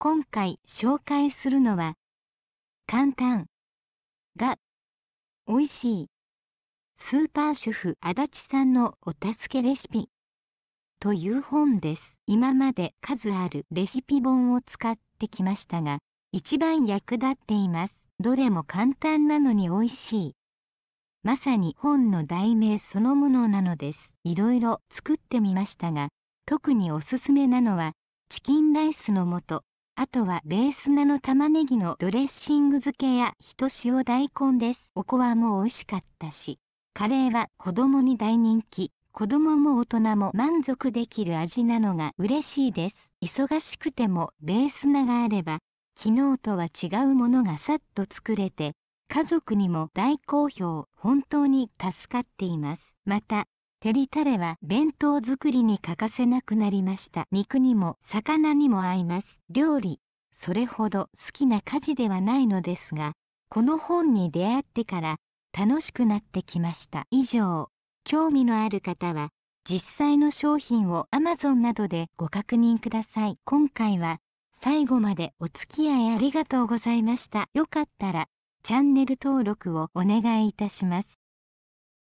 今回紹介するのは簡単が美味しいスーパー主婦足立さんのお助けレシピという本です今まで数あるレシピ本を使ってきましたが一番役立っていますどれも簡単なのに美味しいまさに本の題名そのものなのですいろいろ作ってみましたが特におすすめなのはチキンライスの素あとはベースなの玉ねぎのドレッシング漬けやひと塩大根です。おこわも美味しかったし、カレーは子供に大人気。子供も大人も満足できる味なのが嬉しいです。忙しくてもベースながあれば、昨日とは違うものがさっと作れて、家族にも大好評、本当に助かっています。また、照りタレは弁当作りに欠かせなくなりました肉にも魚にも合います料理それほど好きな家事ではないのですがこの本に出会ってから楽しくなってきました以上興味のある方は実際の商品を Amazon などでご確認ください今回は最後までお付き合いありがとうございましたよかったらチャンネル登録をお願いいたします